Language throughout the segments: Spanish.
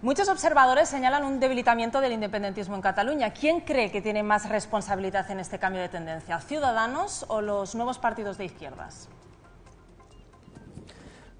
Muchos observadores señalan un debilitamiento del independentismo en Cataluña. ¿Quién cree que tiene más responsabilidad en este cambio de tendencia? ¿Ciudadanos o los nuevos partidos de izquierdas?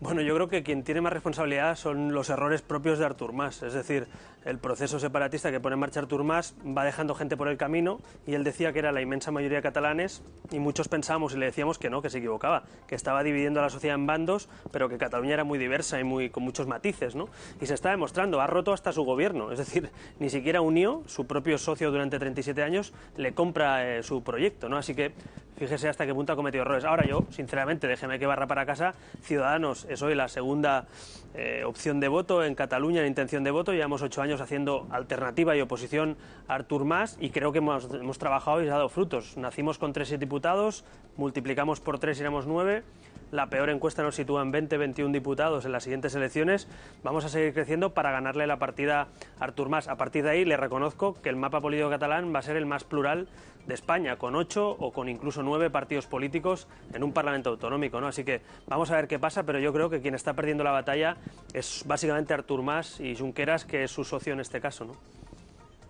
Bueno, yo creo que quien tiene más responsabilidad son los errores propios de Artur Mas. Es decir, el proceso separatista que pone en marcha Artur Mas va dejando gente por el camino y él decía que era la inmensa mayoría catalanes y muchos pensábamos y le decíamos que no, que se equivocaba, que estaba dividiendo a la sociedad en bandos, pero que Cataluña era muy diversa y muy, con muchos matices. Y se está demostrando, ha roto hasta su gobierno. Es decir, ni siquiera unió, su propio socio durante 37 años le compra eh, su proyecto. ¿no? Así que fíjese hasta qué punto ha cometido errores. Ahora yo, sinceramente, déjeme que barra para casa. Ciudadanos es hoy la segunda eh, opción de voto en Cataluña, en intención de voto. Llevamos ocho años haciendo alternativa y oposición a Artur Mas y creo que hemos, hemos trabajado y ha dado frutos. Nacimos con tres diputados, multiplicamos por tres y éramos nueve la peor encuesta nos sitúa en 20-21 diputados en las siguientes elecciones. Vamos a seguir creciendo para ganarle la partida a Artur Mas. A partir de ahí le reconozco que el mapa político catalán va a ser el más plural de España, con ocho o con incluso nueve partidos políticos en un Parlamento autonómico, ¿no? Así que vamos a ver qué pasa, pero yo creo que quien está perdiendo la batalla es básicamente Artur Mas y Junqueras, que es su socio en este caso, ¿no?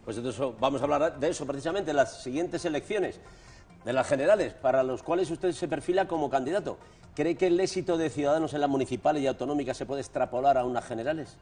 Pues entonces vamos a hablar de eso precisamente en las siguientes elecciones de las generales, para los cuales usted se perfila como candidato. ¿Cree que el éxito de Ciudadanos en las municipales y autonómicas se puede extrapolar a unas generales?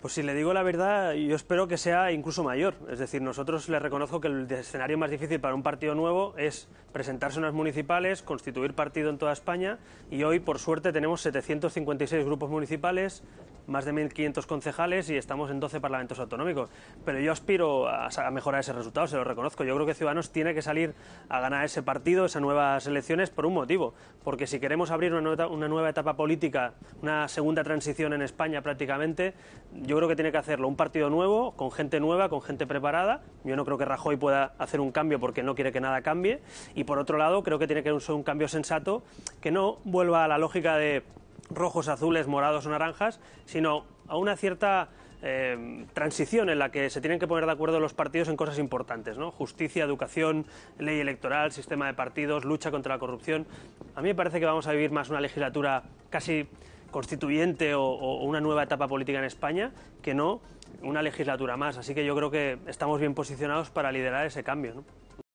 Pues si le digo la verdad, yo espero que sea incluso mayor. Es decir, nosotros le reconozco que el escenario más difícil para un partido nuevo es presentarse en las municipales, constituir partido en toda España y hoy, por suerte, tenemos 756 grupos municipales, más de 1.500 concejales y estamos en 12 parlamentos autonómicos. Pero yo aspiro a, mejorar ese resultado, se lo reconozco. Yo creo que Ciudadanos tiene que salir a ganar ese partido, esas nuevas elecciones, por un motivo. Porque si queremos abrir una nueva etapa política, una segunda transición en España prácticamente, yo creo que tiene que hacerlo un partido nuevo, con gente nueva, con gente preparada. Yo no creo que Rajoy pueda hacer un cambio porque no quiere que nada cambie. Y por otro lado, creo que tiene que ser un cambio sensato que no vuelva a la lógica de rojos, azules, morados o naranjas, sino a una cierta eh, transición en la que se tienen que poner de acuerdo los partidos en cosas importantes, ¿no? Justicia, educación, ley electoral, sistema de partidos, lucha contra la corrupción. A mí me parece que vamos a vivir más una legislatura casi constituyente o, una nueva etapa política en España que no una legislatura más. Así que yo creo que estamos bien posicionados para liderar ese cambio.